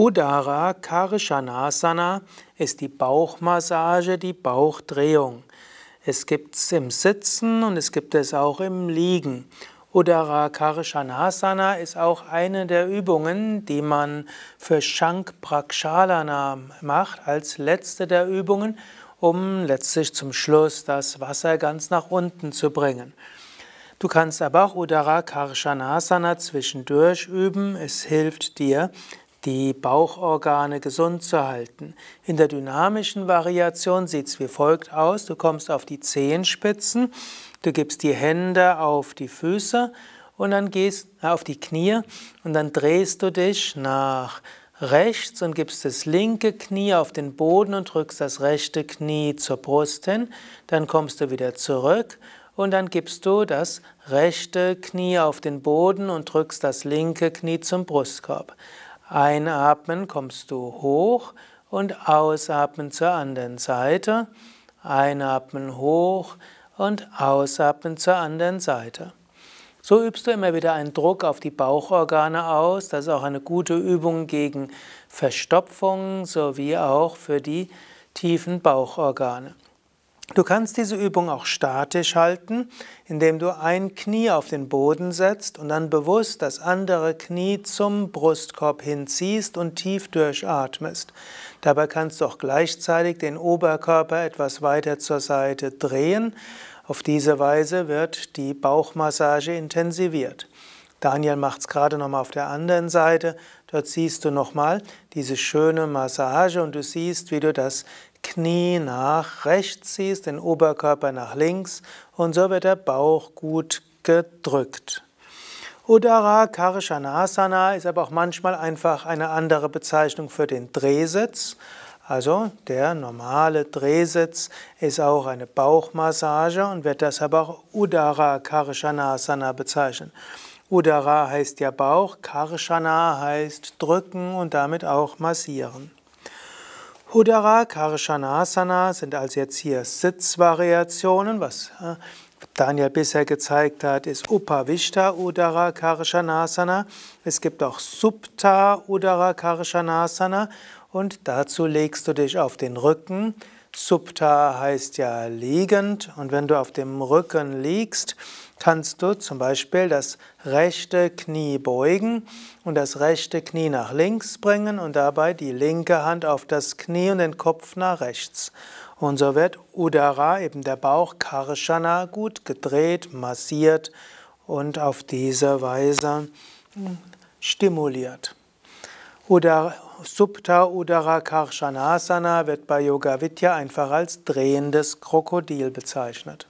Udara Karishanasana ist die Bauchmassage, die Bauchdrehung. Es gibt es im Sitzen und es gibt es auch im Liegen. Udara Karishanasana ist auch eine der Übungen, die man für Shank Prakshalana macht, als letzte der Übungen, um letztlich zum Schluss das Wasser ganz nach unten zu bringen. Du kannst aber auch Udara Karshanasana zwischendurch üben. Es hilft dir, die Bauchorgane gesund zu halten. In der dynamischen Variation sieht es wie folgt aus. Du kommst auf die Zehenspitzen, du gibst die Hände auf die Füße und dann gehst auf die Knie und dann drehst du dich nach rechts und gibst das linke Knie auf den Boden und drückst das rechte Knie zur Brust hin. Dann kommst du wieder zurück und dann gibst du das rechte Knie auf den Boden und drückst das linke Knie zum Brustkorb. Einatmen kommst du hoch und ausatmen zur anderen Seite. Einatmen hoch und ausatmen zur anderen Seite. So übst du immer wieder einen Druck auf die Bauchorgane aus. Das ist auch eine gute Übung gegen Verstopfung sowie auch für die tiefen Bauchorgane. Du kannst diese Übung auch statisch halten, indem du ein Knie auf den Boden setzt und dann bewusst das andere Knie zum Brustkorb hinziehst und tief durchatmest. Dabei kannst du auch gleichzeitig den Oberkörper etwas weiter zur Seite drehen. Auf diese Weise wird die Bauchmassage intensiviert. Daniel macht es gerade nochmal auf der anderen Seite. Dort siehst du nochmal diese schöne Massage und du siehst, wie du das Knie nach rechts ziehst, den Oberkörper nach links und so wird der Bauch gut gedrückt. Uddara Karshanasana ist aber auch manchmal einfach eine andere Bezeichnung für den Drehsitz. Also der normale Drehsitz ist auch eine Bauchmassage und wird deshalb auch Uddara Karshanasana bezeichnet. Udara heißt ja Bauch, Karshana heißt drücken und damit auch massieren. Udara, Karshanasana sind also jetzt hier Sitzvariationen, äh, was Daniel bisher gezeigt hat, ist Upavishta Udara Karshanasana. Es gibt auch Supta Udara Karshanasana und dazu legst du dich auf den Rücken Subta heißt ja liegend und wenn du auf dem Rücken liegst, kannst du zum Beispiel das rechte Knie beugen und das rechte Knie nach links bringen und dabei die linke Hand auf das Knie und den Kopf nach rechts. Und so wird Udara, eben der Bauch, Karshana, gut gedreht, massiert und auf diese Weise hm, stimuliert. Udara, Supta Udara Karshanasana wird bei Yoga Vidya einfach als drehendes Krokodil bezeichnet.